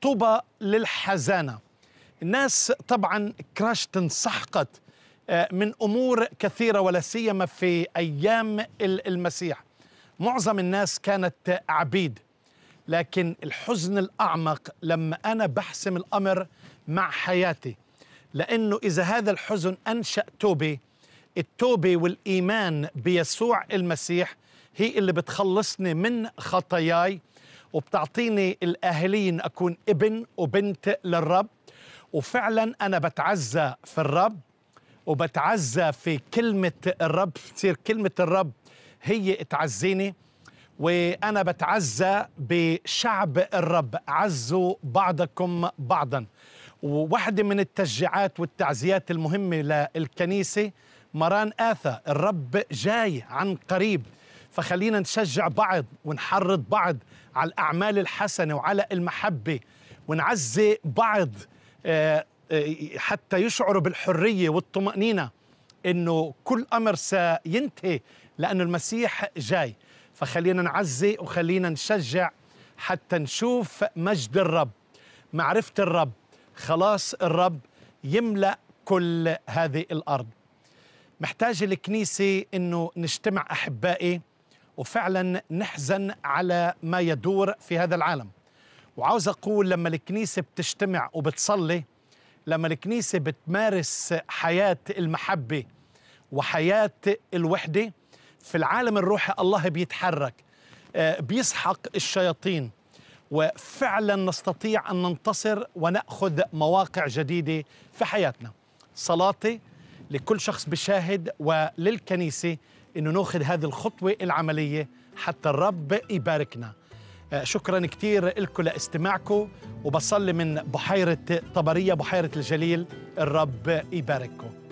طوبى للحزانه الناس طبعا كراشت انسحقت آه، من امور كثيره ولا سيما في ايام المسيح معظم الناس كانت عبيد لكن الحزن الاعمق لما انا بحسم الامر مع حياتي لانه اذا هذا الحزن انشا توبه التوبه والايمان بيسوع المسيح هي اللي بتخلصني من خطاياي وبتعطيني الأهلية إن أكون ابن وبنت للرب وفعلا أنا بتعزى في الرب وبتعزى في كلمة الرب بتصير كلمة الرب هي تعزيني وأنا بتعزى بشعب الرب عزوا بعضكم بعضا وواحدة من التشجيعات والتعزيات المهمة للكنيسة مران آثا الرب جاي عن قريب فخلينا نشجع بعض ونحرض بعض على الأعمال الحسنة وعلى المحبة ونعزي بعض آه، آه، حتى يشعروا بالحرية والطمأنينة إنه كل أمر سينتهي لأنه المسيح جاي فخلينا نعزي وخلينا نشجع حتى نشوف مجد الرب معرفة الرب خلاص الرب يملأ كل هذه الأرض محتاجة الكنيسة أنه نجتمع أحبائي وفعلا نحزن على ما يدور في هذا العالم وعاوز أقول لما الكنيسة بتجتمع وبتصلي لما الكنيسة بتمارس حياة المحبة وحياة الوحدة في العالم الروحي الله بيتحرك آه، بيسحق الشياطين وفعلا نستطيع أن ننتصر ونأخذ مواقع جديدة في حياتنا صلاتي لكل شخص بشاهد وللكنيسة انه ناخذ هذه الخطوه العمليه حتى الرب يباركنا آه، شكرا كثير لكم لاستماعكم وبصلي من بحيره طبريه بحيره الجليل الرب يبارككم